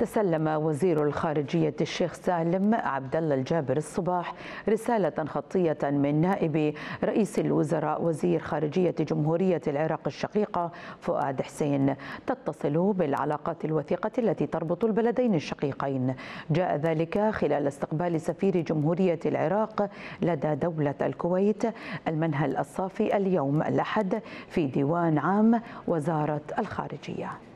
تسلم وزير الخارجية الشيخ سالم عبد الله الجابر الصباح رسالة خطية من نائب رئيس الوزراء وزير خارجية جمهورية العراق الشقيقة فؤاد حسين تتصل بالعلاقات الوثيقة التي تربط البلدين الشقيقين جاء ذلك خلال استقبال سفير جمهورية العراق لدى دولة الكويت المنهل الصافي اليوم الأحد في ديوان عام وزارة الخارجية